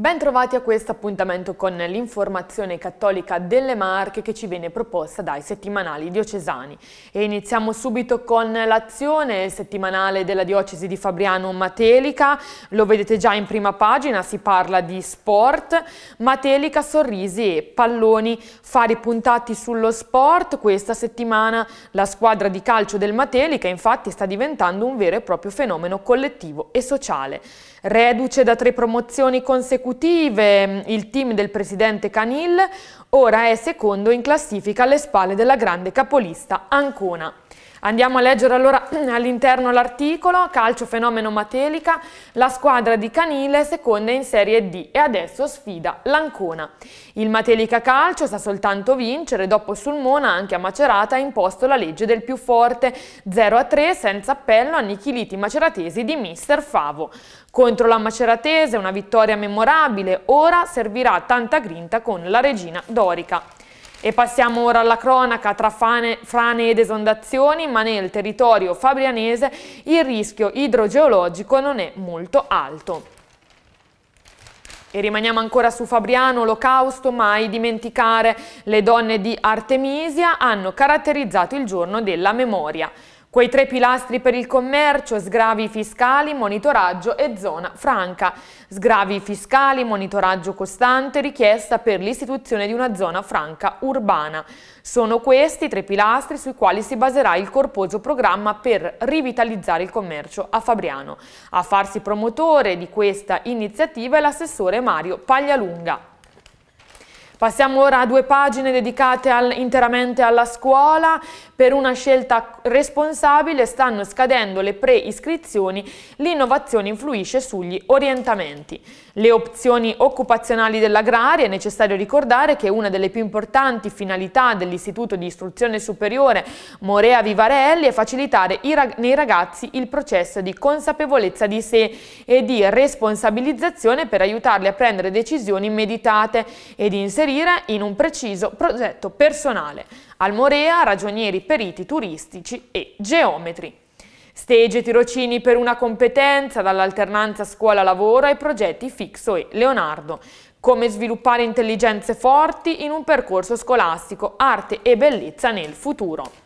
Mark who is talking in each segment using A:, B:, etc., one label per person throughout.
A: Bentrovati a questo appuntamento con l'informazione cattolica delle Marche che ci viene proposta dai settimanali diocesani. E iniziamo subito con l'azione settimanale della diocesi di Fabriano Matelica, lo vedete già in prima pagina, si parla di sport, Matelica, sorrisi e palloni, fari puntati sullo sport, questa settimana la squadra di calcio del Matelica infatti sta diventando un vero e proprio fenomeno collettivo e sociale. Reduce da tre promozioni consecutive mm, il team del presidente Canil, Ora è secondo in classifica alle spalle della grande capolista Ancona. Andiamo a leggere allora all'interno l'articolo, calcio fenomeno Matelica, la squadra di Canile è seconda in Serie D e adesso sfida l'Ancona. Il Matelica Calcio sa soltanto vincere, dopo Sulmona anche a Macerata ha imposto la legge del più forte, 0-3 senza appello annichiliti maceratesi di mister Favo. Contro la maceratese una vittoria memorabile, ora servirà tanta grinta con la regina Donna storica. E passiamo ora alla cronaca tra fane, frane ed esondazioni, ma nel territorio fabrianese il rischio idrogeologico non è molto alto. E rimaniamo ancora su Fabriano, l'olocausto, mai dimenticare, le donne di Artemisia hanno caratterizzato il giorno della memoria. Quei tre pilastri per il commercio, sgravi fiscali, monitoraggio e zona franca. Sgravi fiscali, monitoraggio costante, richiesta per l'istituzione di una zona franca urbana. Sono questi i tre pilastri sui quali si baserà il corposo programma per rivitalizzare il commercio a Fabriano. A farsi promotore di questa iniziativa è l'assessore Mario Paglialunga. Passiamo ora a due pagine dedicate al, interamente alla scuola. Per una scelta responsabile stanno scadendo le pre-iscrizioni, l'innovazione influisce sugli orientamenti. Le opzioni occupazionali dell'agraria, è necessario ricordare che una delle più importanti finalità dell'Istituto di Istruzione Superiore Morea Vivarelli è facilitare nei ragazzi il processo di consapevolezza di sé e di responsabilizzazione per aiutarli a prendere decisioni meditate e di inserire in un preciso progetto personale. Al Morea, ragionieri, periti turistici e geometri. Stage e tirocini per una competenza, dall'alternanza scuola-lavoro ai progetti Fixo e Leonardo. Come sviluppare intelligenze forti in un percorso scolastico, arte e bellezza nel futuro.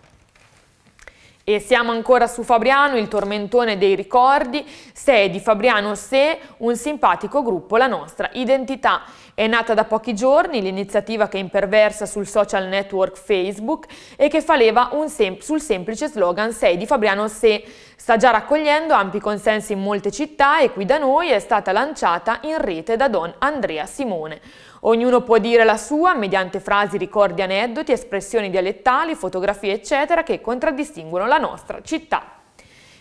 A: E siamo ancora su Fabriano, il tormentone dei ricordi, se di Fabriano Se, un simpatico gruppo, la nostra identità. È nata da pochi giorni l'iniziativa che imperversa sul social network Facebook e che fa leva sem sul semplice slogan Sei di Fabriano Se. Sta già raccogliendo ampi consensi in molte città e qui da noi è stata lanciata in rete da Don Andrea Simone. Ognuno può dire la sua mediante frasi, ricordi, aneddoti, espressioni dialettali, fotografie eccetera che contraddistinguono la nostra città.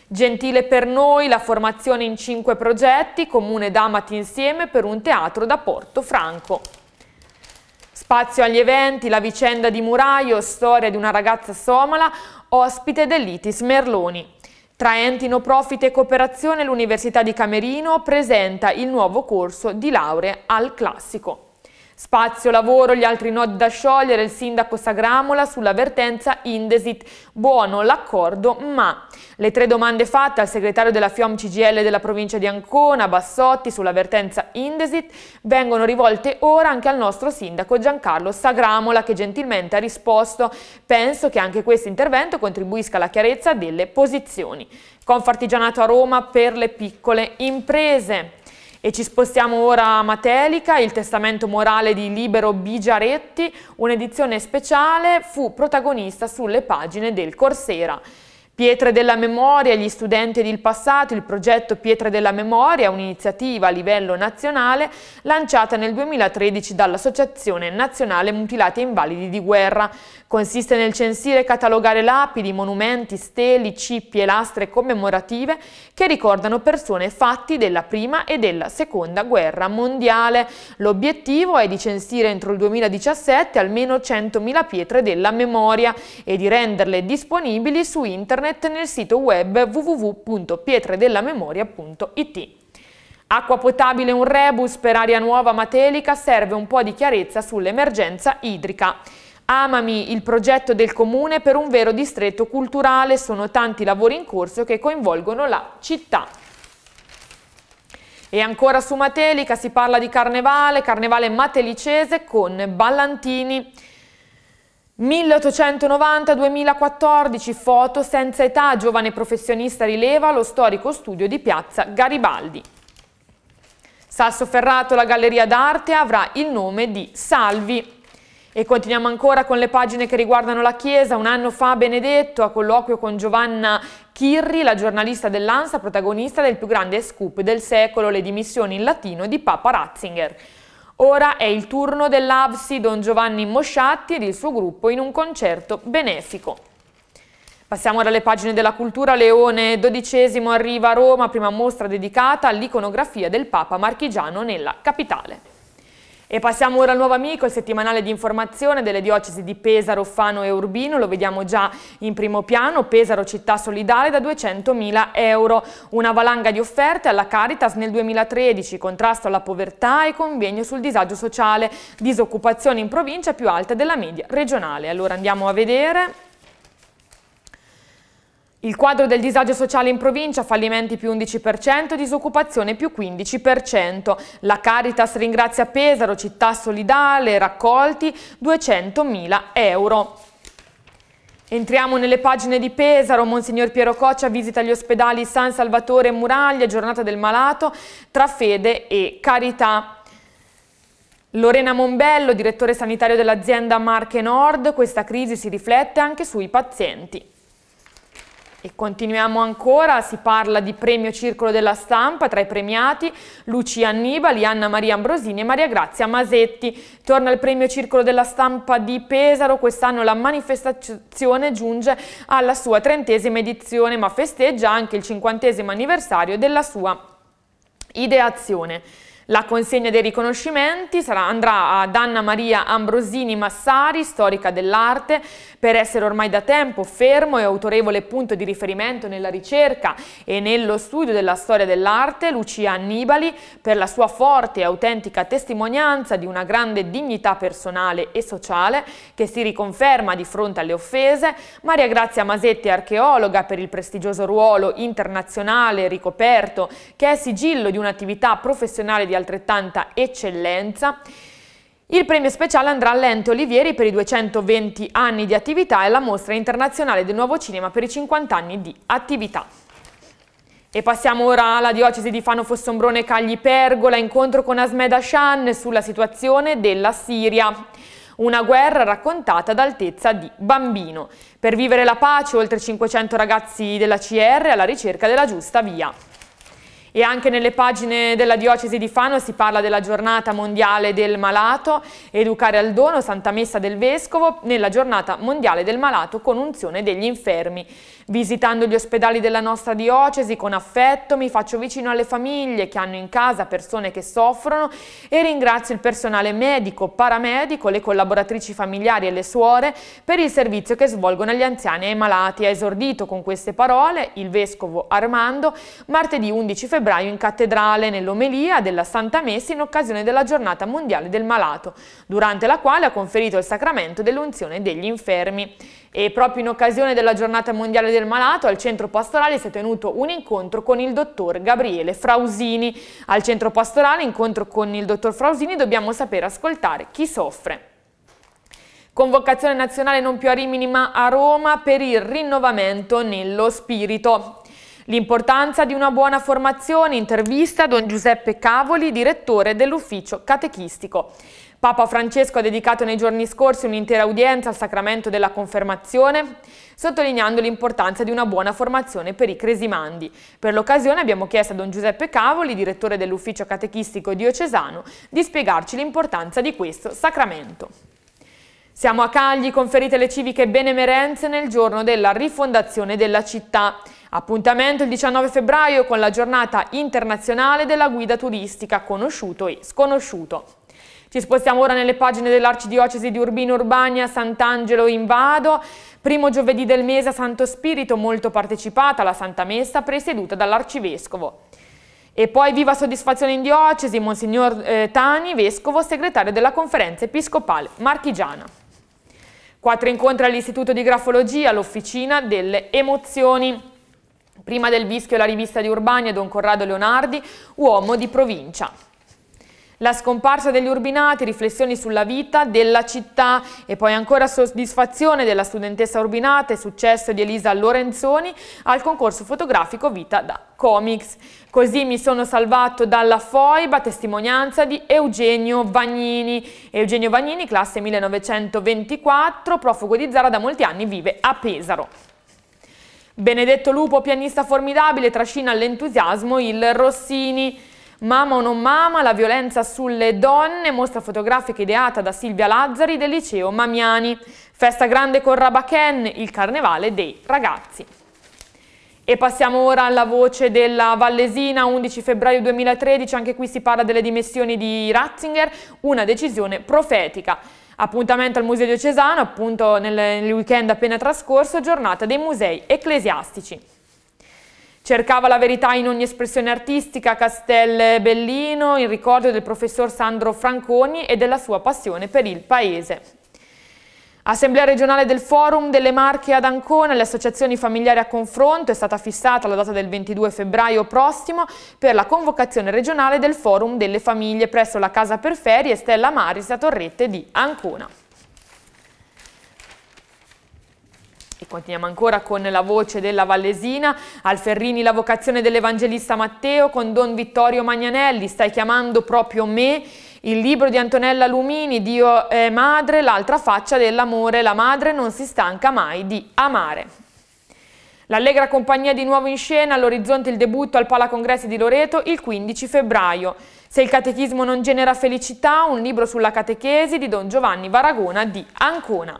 A: Gentile per noi la formazione in cinque progetti, Comune d'Amati insieme per un teatro da Porto Franco. Spazio agli eventi, la vicenda di Muraio, storia di una ragazza somala, ospite dell'Itis Merloni. Tra enti no profit e cooperazione l'Università di Camerino presenta il nuovo corso di laurea al classico. Spazio lavoro, gli altri nodi da sciogliere, il sindaco Sagramola sull'avvertenza Indesit, buono l'accordo, ma le tre domande fatte al segretario della FIOM CGL della provincia di Ancona, Bassotti, sull'avvertenza Indesit, vengono rivolte ora anche al nostro sindaco Giancarlo Sagramola che gentilmente ha risposto, penso che anche questo intervento contribuisca alla chiarezza delle posizioni. Confartigianato a Roma per le piccole imprese. E ci spostiamo ora a Matelica, il testamento morale di Libero Bigiaretti, un'edizione speciale, fu protagonista sulle pagine del Corsera. Pietre della Memoria, gli studenti ed il passato, il progetto Pietre della Memoria, un'iniziativa a livello nazionale lanciata nel 2013 dall'Associazione Nazionale Mutilati e Invalidi di Guerra. Consiste nel censire e catalogare lapidi, monumenti, steli, cippi e lastre commemorative che ricordano persone fatti della prima e della seconda guerra mondiale. L'obiettivo è di censire entro il 2017 almeno 100.000 pietre della memoria e di renderle disponibili su internet internet nel sito web www.pietredellamemoria.it. Acqua potabile un rebus per aria nuova matelica serve un po' di chiarezza sull'emergenza idrica. Amami, il progetto del comune per un vero distretto culturale, sono tanti lavori in corso che coinvolgono la città. E ancora su Matelica si parla di carnevale, carnevale matelicese con Ballantini. 1890-2014, foto senza età, giovane professionista rileva lo storico studio di piazza Garibaldi. Sassoferrato, la galleria d'arte, avrà il nome di Salvi. E continuiamo ancora con le pagine che riguardano la Chiesa. Un anno fa Benedetto, a colloquio con Giovanna Chirri, la giornalista dell'ANSA, protagonista del più grande scoop del secolo, le dimissioni in latino di Papa Ratzinger. Ora è il turno dell'Avsi Don Giovanni Mosciatti ed il suo gruppo in un concerto benefico. Passiamo ora alle pagine della cultura. Leone XII arriva a Roma, prima mostra dedicata all'iconografia del Papa Marchigiano nella capitale. E passiamo ora al nuovo amico, il settimanale di informazione delle diocesi di Pesaro, Fano e Urbino, lo vediamo già in primo piano, Pesaro città solidale da 200.000 euro, una valanga di offerte alla Caritas nel 2013, contrasto alla povertà e convegno sul disagio sociale, disoccupazione in provincia più alta della media regionale. Allora andiamo a vedere... Il quadro del disagio sociale in provincia, fallimenti più 11%, disoccupazione più 15%. La Caritas ringrazia Pesaro, città solidale, raccolti 200.000 euro. Entriamo nelle pagine di Pesaro, Monsignor Piero Coccia visita gli ospedali San Salvatore e Muraglia, giornata del malato, tra fede e carità. Lorena Mombello, direttore sanitario dell'azienda Marche Nord, questa crisi si riflette anche sui pazienti. E continuiamo ancora, si parla di premio Circolo della Stampa, tra i premiati Lucia Annibali, Anna Maria Ambrosini e Maria Grazia Masetti. Torna il premio Circolo della Stampa di Pesaro, quest'anno la manifestazione giunge alla sua trentesima edizione ma festeggia anche il cinquantesimo anniversario della sua ideazione. La consegna dei riconoscimenti sarà, andrà ad Anna Maria Ambrosini Massari, storica dell'arte, per essere ormai da tempo fermo e autorevole punto di riferimento nella ricerca e nello studio della storia dell'arte, Lucia Annibali, per la sua forte e autentica testimonianza di una grande dignità personale e sociale che si riconferma di fronte alle offese, Maria Grazia Masetti, archeologa, per il prestigioso ruolo internazionale ricoperto, che è sigillo di un'attività professionale di di altrettanta eccellenza. Il premio speciale andrà all'ente Olivieri per i 220 anni di attività e alla mostra internazionale del nuovo cinema per i 50 anni di attività. E passiamo ora alla diocesi di Fano Fossombrone Cagli Pergola, incontro con Asmeda Shan sulla situazione della Siria. Una guerra raccontata ad altezza di bambino. Per vivere la pace, oltre 500 ragazzi della CR alla ricerca della giusta via e anche nelle pagine della diocesi di Fano si parla della giornata mondiale del malato, educare al dono, santa messa del vescovo, nella giornata mondiale del malato con unzione degli infermi. Visitando gli ospedali della nostra diocesi con affetto mi faccio vicino alle famiglie che hanno in casa persone che soffrono e ringrazio il personale medico, paramedico, le collaboratrici familiari e le suore per il servizio che svolgono agli anziani e ai malati. Ha esordito con queste parole il Vescovo Armando martedì 11 febbraio in cattedrale nell'omelia della Santa Messa in occasione della giornata mondiale del malato, durante la quale ha conferito il sacramento dell'unzione degli infermi. E proprio in occasione della giornata mondiale del malato al centro pastorale si è tenuto un incontro con il dottor Gabriele Frausini. Al centro pastorale incontro con il dottor Frausini dobbiamo sapere ascoltare chi soffre. Convocazione nazionale non più a Rimini ma a Roma per il rinnovamento nello spirito. L'importanza di una buona formazione, intervista a Don Giuseppe Cavoli, direttore dell'ufficio catechistico. Papa Francesco ha dedicato nei giorni scorsi un'intera udienza al sacramento della confermazione, sottolineando l'importanza di una buona formazione per i cresimandi. Per l'occasione abbiamo chiesto a Don Giuseppe Cavoli, direttore dell'ufficio catechistico diocesano, di spiegarci l'importanza di questo sacramento. Siamo a Cagli conferite le civiche benemerenze nel giorno della rifondazione della città. Appuntamento il 19 febbraio con la giornata internazionale della guida turistica conosciuto e sconosciuto. Ci spostiamo ora nelle pagine dell'Arcidiocesi di Urbino Urbania, Sant'Angelo in Vado. Primo giovedì del mese a Santo Spirito, molto partecipata la Santa Messa presieduta dall'Arcivescovo. E poi viva soddisfazione in diocesi, Monsignor eh, Tani, Vescovo, segretario della Conferenza Episcopale Marchigiana. Quattro incontri all'Istituto di Grafologia, l'Officina delle Emozioni. Prima del Vischio la rivista di Urbania, Don Corrado Leonardi, uomo di provincia. La scomparsa degli Urbinati, riflessioni sulla vita della città e poi ancora soddisfazione della studentessa Urbinata e successo di Elisa Lorenzoni al concorso fotografico Vita da Comics. Così mi sono salvato dalla foiba, testimonianza di Eugenio Vagnini. Eugenio Vagnini, classe 1924, profugo di Zara da molti anni, vive a Pesaro. Benedetto Lupo, pianista formidabile, trascina all'entusiasmo il Rossini. Mama o non mama, la violenza sulle donne, mostra fotografica ideata da Silvia Lazzari del liceo Mamiani. Festa grande con Rabaken, il carnevale dei ragazzi. E passiamo ora alla voce della Vallesina, 11 febbraio 2013, anche qui si parla delle dimissioni di Ratzinger, una decisione profetica. Appuntamento al Museo Diocesano, appunto nel, weekend appena trascorso, giornata dei musei ecclesiastici. Cercava la verità in ogni espressione artistica Castel Bellino in ricordo del professor Sandro Franconi e della sua passione per il paese. Assemblea regionale del Forum delle Marche ad Ancona, le associazioni familiari a confronto, è stata fissata la data del 22 febbraio prossimo per la convocazione regionale del Forum delle Famiglie presso la Casa per Ferie Stella Maris a Torrette di Ancona. E continuiamo ancora con la voce della Vallesina, Alferrini la vocazione dell'Evangelista Matteo con Don Vittorio Magnanelli, stai chiamando proprio me, il libro di Antonella Lumini, Dio è madre, l'altra faccia dell'amore, la madre non si stanca mai di amare. L'allegra compagnia di nuovo in scena, all'orizzonte il debutto al Palacongressi di Loreto il 15 febbraio. Se il catechismo non genera felicità, un libro sulla catechesi di Don Giovanni Varagona di Ancona.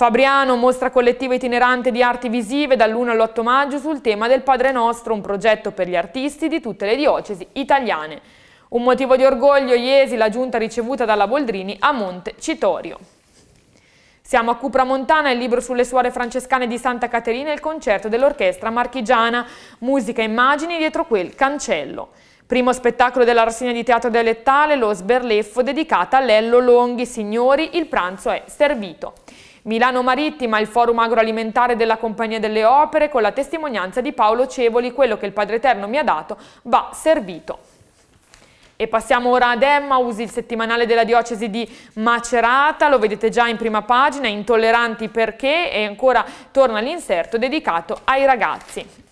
A: Fabriano, mostra collettiva itinerante di arti visive dall'1 all'8 maggio sul tema del Padre Nostro, un progetto per gli artisti di tutte le diocesi italiane. Un motivo di orgoglio iesi la giunta ricevuta dalla Boldrini a Monte Citorio. Siamo a Cupra Montana, il libro sulle suore francescane di Santa Caterina e il concerto dell'orchestra marchigiana, musica e immagini dietro quel cancello. Primo spettacolo della rassegna di teatro dialettale, lo sberleffo, dedicata a Lello Longhi, Signori, il pranzo è servito. Milano Marittima, il forum agroalimentare della Compagnia delle Opere, con la testimonianza di Paolo Cevoli, quello che il Padre Eterno mi ha dato va servito. E passiamo ora ad Emmaus, il settimanale della diocesi di Macerata, lo vedete già in prima pagina, intolleranti perché e ancora torna l'inserto dedicato ai ragazzi.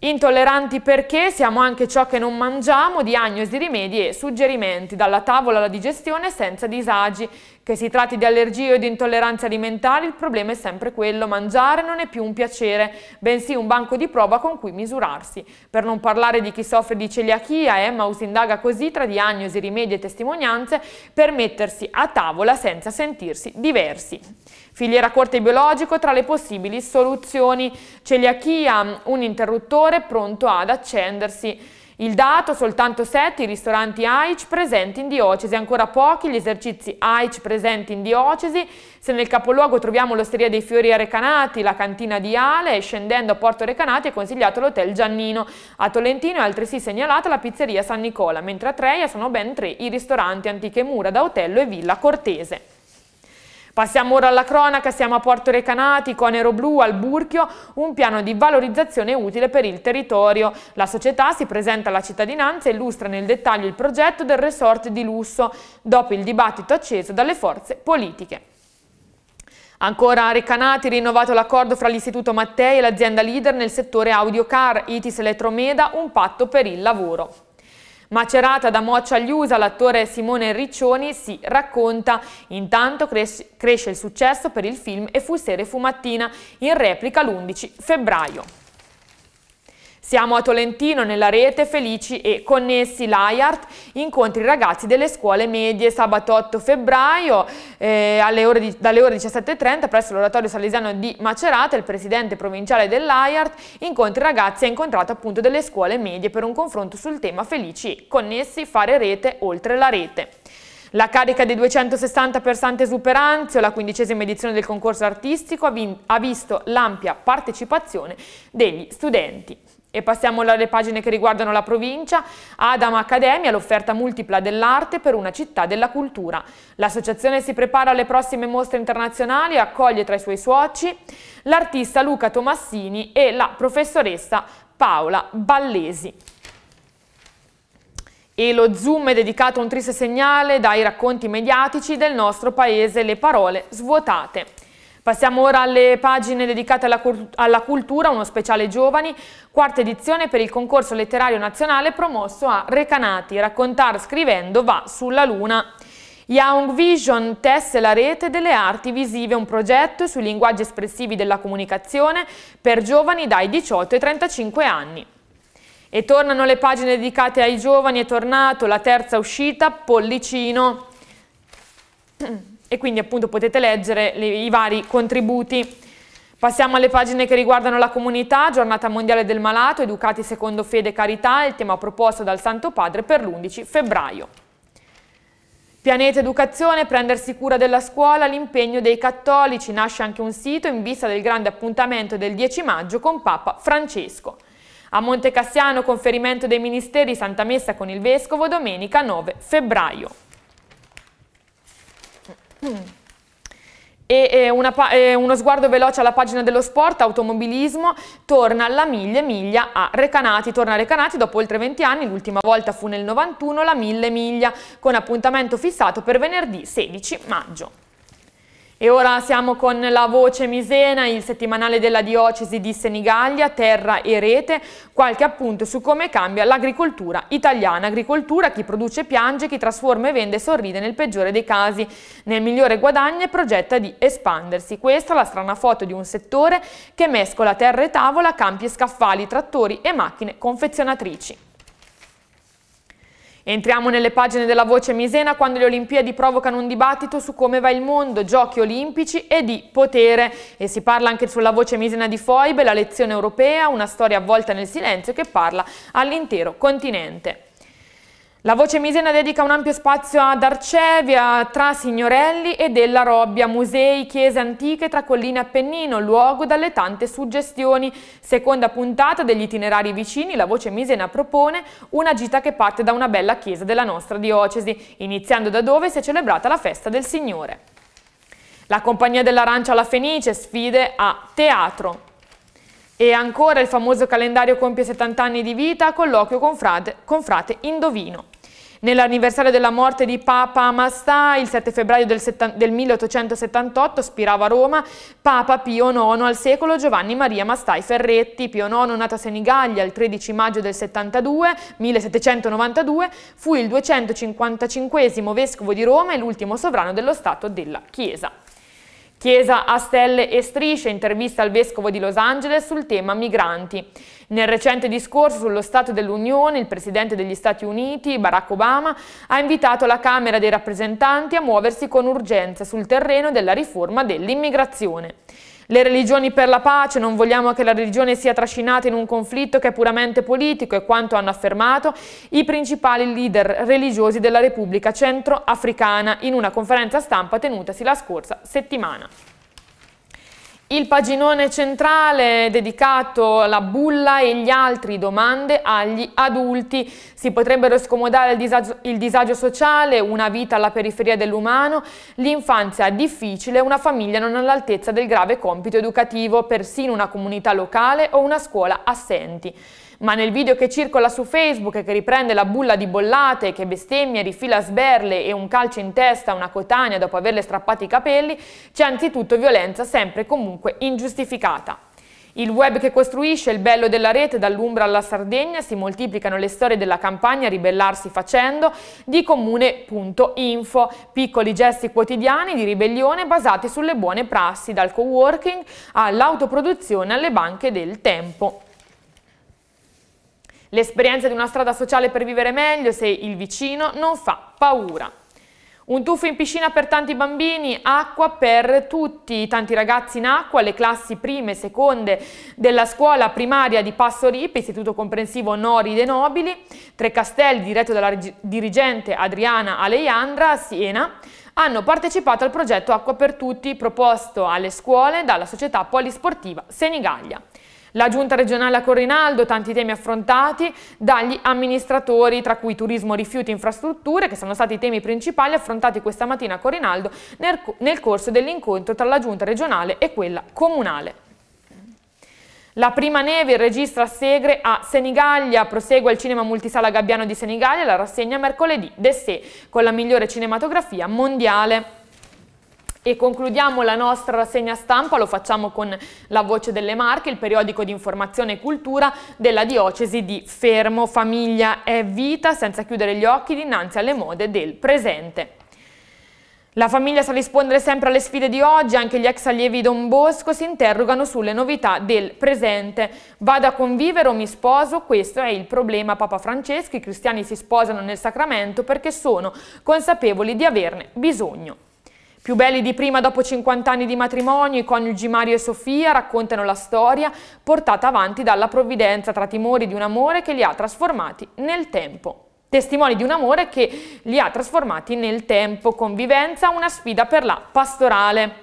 A: Intolleranti perché siamo anche ciò che non mangiamo, diagnosi, rimedi e suggerimenti dalla tavola alla digestione senza disagi. Che si tratti di allergie o di intolleranze alimentari, il problema è sempre quello, mangiare non è più un piacere, bensì un banco di prova con cui misurarsi. Per non parlare di chi soffre di celiachia, Emma Emmaus indaga così tra diagnosi, rimedi e testimonianze per mettersi a tavola senza sentirsi diversi. Filiera corte biologico tra le possibili soluzioni. Celiachia, un interruttore pronto ad accendersi. Il dato, soltanto 7 i ristoranti AIC presenti in diocesi, ancora pochi gli esercizi AIC presenti in diocesi, se nel capoluogo troviamo l'Osteria dei Fiori a Recanati, la cantina di Ale scendendo a Porto Recanati è consigliato l'Hotel Giannino, a Tolentino è altresì segnalata la pizzeria San Nicola, mentre a Treia sono ben tre i ristoranti Antiche Mura da hotello e Villa Cortese. Passiamo ora alla cronaca, siamo a Porto Recanati, con Conero Blu, al Burchio, un piano di valorizzazione utile per il territorio. La società si presenta alla cittadinanza e illustra nel dettaglio il progetto del resort di lusso, dopo il dibattito acceso dalle forze politiche. Ancora a Recanati, rinnovato l'accordo fra l'Istituto Mattei e l'azienda leader nel settore audio car, ITIS Elettromeda, un patto per il lavoro. Macerata da Moccia agli USA, l'attore Simone Riccioni si racconta intanto cres cresce il successo per il film E fu sera e fu mattina, in replica l'11 febbraio. Siamo a Tolentino nella rete Felici e Connessi Laiart, incontri i ragazzi delle scuole medie sabato 8 febbraio eh, ore di, dalle ore 17.30 presso l'oratorio salesiano di Macerata, il presidente provinciale dell'Aiart incontri i ragazzi e ha incontrato appunto delle scuole medie per un confronto sul tema Felici e Connessi, fare rete oltre la rete. La carica dei 260 per Sant'Esuperanzio, la quindicesima edizione del concorso artistico, ha visto l'ampia partecipazione degli studenti. E passiamo alle pagine che riguardano la provincia. Adama Accademia, l'offerta multipla dell'arte per una città della cultura. L'associazione si prepara alle prossime mostre internazionali e accoglie tra i suoi soci l'artista Luca Tomassini e la professoressa Paola Ballesi. E lo zoom è dedicato a un triste segnale dai racconti mediatici del nostro paese, le parole svuotate. Passiamo ora alle pagine dedicate alla, alla cultura, uno speciale giovani, quarta edizione per il concorso letterario nazionale promosso a Recanati, raccontar scrivendo va sulla luna. Young Vision tesse la rete delle arti visive, un progetto sui linguaggi espressivi della comunicazione per giovani dai 18 ai 35 anni. E tornano le pagine dedicate ai giovani, è tornato la terza uscita, Pollicino. e quindi appunto potete leggere le, i vari contributi. Passiamo alle pagine che riguardano la comunità, giornata mondiale del malato, educati secondo fede e carità, il tema proposto dal Santo Padre per l'11 febbraio. Pianeta Educazione, prendersi cura della scuola, l'impegno dei cattolici, nasce anche un sito in vista del grande appuntamento del 10 maggio con Papa Francesco. A Monte Cassiano, conferimento dei ministeri, Santa Messa con il Vescovo, domenica 9 febbraio. E una, uno sguardo veloce alla pagina dello sport, automobilismo, torna alla miglia miglia a Recanati, torna a Recanati dopo oltre 20 anni, l'ultima volta fu nel 91 la mille miglia, con appuntamento fissato per venerdì 16 maggio. E ora siamo con la voce Misena, il settimanale della diocesi di Senigallia, Terra e Rete, qualche appunto su come cambia l'agricoltura italiana. Agricoltura, chi produce piange, chi trasforma e vende sorride nel peggiore dei casi, nel migliore guadagna e progetta di espandersi. Questa è la strana foto di un settore che mescola terra e tavola, campi e scaffali, trattori e macchine confezionatrici. Entriamo nelle pagine della voce misena quando le Olimpiadi provocano un dibattito su come va il mondo, giochi olimpici e di potere. E si parla anche sulla voce misena di Foibe, la lezione europea, una storia avvolta nel silenzio che parla all'intero continente. La voce misena dedica un ampio spazio ad Arcevia, tra Signorelli e Della Robbia, musei, chiese antiche tra colline e Appennino, luogo dalle tante suggestioni. Seconda puntata degli itinerari vicini, la voce misena propone una gita che parte da una bella chiesa della nostra diocesi, iniziando da dove si è celebrata la festa del Signore. La compagnia dell'Arancia alla Fenice sfide a Teatro, e ancora il famoso calendario compie 70 anni di vita, colloquio con frate, con frate Indovino. Nell'anniversario della morte di Papa Amastà, il 7 febbraio del, del 1878, spirava a Roma Papa Pio IX al secolo Giovanni Maria Mastai Ferretti. Pio IX, nato a Senigallia il 13 maggio del 72, 1792, fu il 255 vescovo di Roma e l'ultimo sovrano dello Stato della Chiesa. Chiesa a stelle e strisce, intervista al Vescovo di Los Angeles sul tema migranti. Nel recente discorso sullo Stato dell'Unione, il Presidente degli Stati Uniti, Barack Obama, ha invitato la Camera dei rappresentanti a muoversi con urgenza sul terreno della riforma dell'immigrazione. Le religioni per la pace, non vogliamo che la religione sia trascinata in un conflitto che è puramente politico, è quanto hanno affermato i principali leader religiosi della Repubblica Centroafricana in una conferenza stampa tenutasi la scorsa settimana. Il paginone centrale è dedicato alla bulla e gli altri domande agli adulti. Si potrebbero scomodare il disagio, il disagio sociale, una vita alla periferia dell'umano, l'infanzia difficile, una famiglia non all'altezza del grave compito educativo, persino una comunità locale o una scuola assenti. Ma nel video che circola su Facebook, che riprende la bulla di bollate, che bestemmia, rifila sberle e un calcio in testa a una cotanea dopo averle strappati i capelli, c'è anzitutto violenza sempre e comunque ingiustificata. Il web che costruisce il bello della rete dall'Umbra alla Sardegna si moltiplicano le storie della campagna Ribellarsi facendo di comune.info, piccoli gesti quotidiani di ribellione basati sulle buone prassi dal coworking all'autoproduzione alle banche del tempo. L'esperienza di una strada sociale per vivere meglio se il vicino non fa paura. Un tuffo in piscina per tanti bambini, acqua per tutti, tanti ragazzi in acqua, le classi prime e seconde della scuola primaria di Passo Ripe, istituto comprensivo Nori De Nobili, Tre Castelli, diretto dalla dirigente Adriana Aleandra, a Siena, hanno partecipato al progetto Acqua per Tutti proposto alle scuole dalla società polisportiva Senigallia. La giunta regionale a Corinaldo, tanti temi affrontati dagli amministratori, tra cui turismo, rifiuti e infrastrutture, che sono stati i temi principali affrontati questa mattina a Corinaldo nel, nel corso dell'incontro tra la giunta regionale e quella comunale. La prima neve registra Segre a Senigallia, prosegue il cinema multisala Gabbiano di Senigallia, la rassegna mercoledì d'essè con la migliore cinematografia mondiale. E concludiamo la nostra rassegna stampa, lo facciamo con La Voce delle Marche, il periodico di informazione e cultura della diocesi di Fermo. Famiglia è vita, senza chiudere gli occhi dinanzi alle mode del presente. La famiglia sa rispondere sempre alle sfide di oggi, anche gli ex allievi Don Bosco si interrogano sulle novità del presente. Vado a convivere o mi sposo? Questo è il problema Papa Francesco. I cristiani si sposano nel sacramento perché sono consapevoli di averne bisogno. Più belli di prima dopo 50 anni di matrimonio, i coniugi Mario e Sofia raccontano la storia portata avanti dalla provvidenza tra timori di un amore che li ha trasformati nel tempo. Testimoni di un amore che li ha trasformati nel tempo, convivenza, una sfida per la pastorale.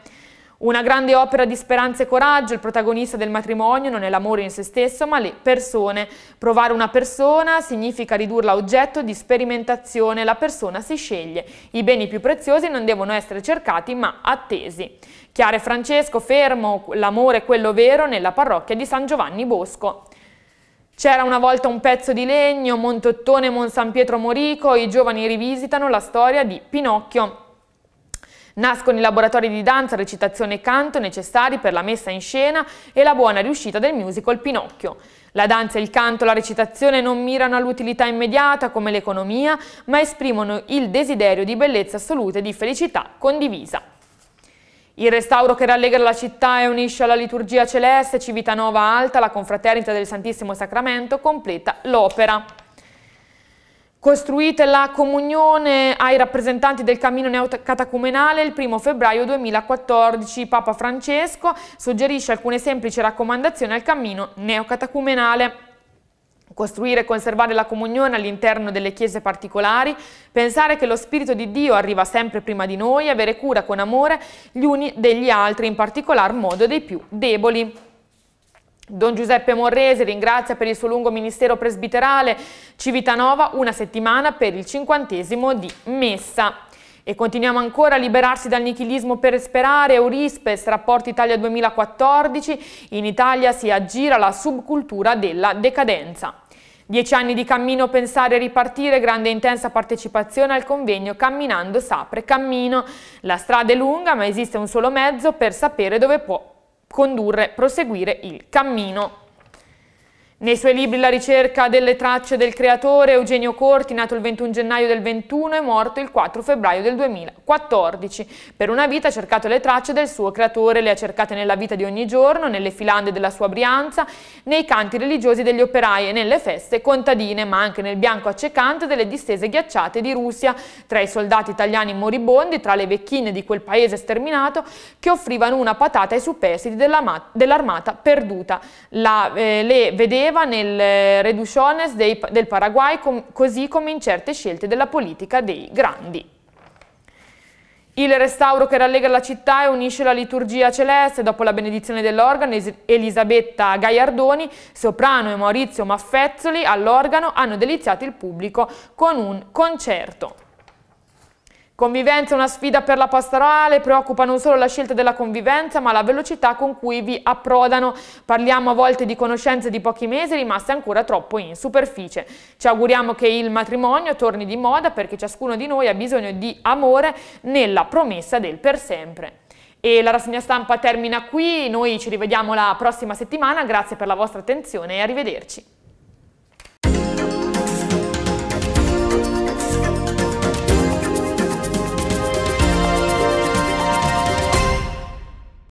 A: Una grande opera di speranza e coraggio, il protagonista del matrimonio non è l'amore in se stesso, ma le persone. Provare una persona significa ridurla a oggetto di sperimentazione, la persona si sceglie. I beni più preziosi non devono essere cercati, ma attesi. Chiare Francesco, fermo, l'amore quello vero nella parrocchia di San Giovanni Bosco. C'era una volta un pezzo di legno, Montottone, Monsan Pietro Morico, i giovani rivisitano la storia di Pinocchio. Nascono i laboratori di danza, recitazione e canto necessari per la messa in scena e la buona riuscita del musical Pinocchio. La danza, il canto, la recitazione non mirano all'utilità immediata come l'economia, ma esprimono il desiderio di bellezza assoluta e di felicità condivisa. Il restauro che rallegra la città e unisce alla liturgia celeste Civitanova Alta, la confraternita del Santissimo Sacramento, completa l'opera. Costruite la comunione ai rappresentanti del cammino neocatacumenale il 1 febbraio 2014. Papa Francesco suggerisce alcune semplici raccomandazioni al cammino neocatacumenale costruire e conservare la comunione all'interno delle chiese particolari, pensare che lo Spirito di Dio arriva sempre prima di noi, avere cura con amore gli uni degli altri, in particolar modo dei più deboli. Don Giuseppe Morrese ringrazia per il suo lungo ministero presbiterale Civitanova una settimana per il cinquantesimo di Messa. E continuiamo ancora a liberarsi dal nichilismo per sperare, Eurispes, rapporto Italia 2014, in Italia si aggira la subcultura della decadenza. Dieci anni di cammino, pensare e ripartire, grande e intensa partecipazione al convegno Camminando Sapre Cammino. La strada è lunga ma esiste un solo mezzo per sapere dove può condurre, proseguire il cammino. Nei suoi libri La ricerca delle tracce del creatore Eugenio Corti, nato il 21 gennaio del 21 e morto il 4 febbraio del 2014. Per una vita ha cercato le tracce del suo creatore, le ha cercate nella vita di ogni giorno, nelle filande della sua Brianza, nei canti religiosi degli operai e nelle feste contadine, ma anche nel bianco accecante delle distese ghiacciate di Russia, tra i soldati italiani moribondi, tra le vecchine di quel paese sterminato, che offrivano una patata ai superstiti dell'armata perduta. La, eh, le vedeva prevedeva nel eh, reduciones dei, del Paraguay, com, così come in certe scelte della politica dei grandi. Il restauro che rallegra la città e unisce la liturgia celeste dopo la benedizione dell'organo Elisabetta Gaiardoni, soprano e Maurizio Maffezzoli all'organo hanno deliziato il pubblico con un concerto. Convivenza è una sfida per la pastorale, preoccupa non solo la scelta della convivenza ma la velocità con cui vi approdano. Parliamo a volte di conoscenze di pochi mesi rimaste ancora troppo in superficie. Ci auguriamo che il matrimonio torni di moda perché ciascuno di noi ha bisogno di amore nella promessa del per sempre. E la rassegna stampa termina qui, noi ci rivediamo la prossima settimana, grazie per la vostra attenzione e arrivederci.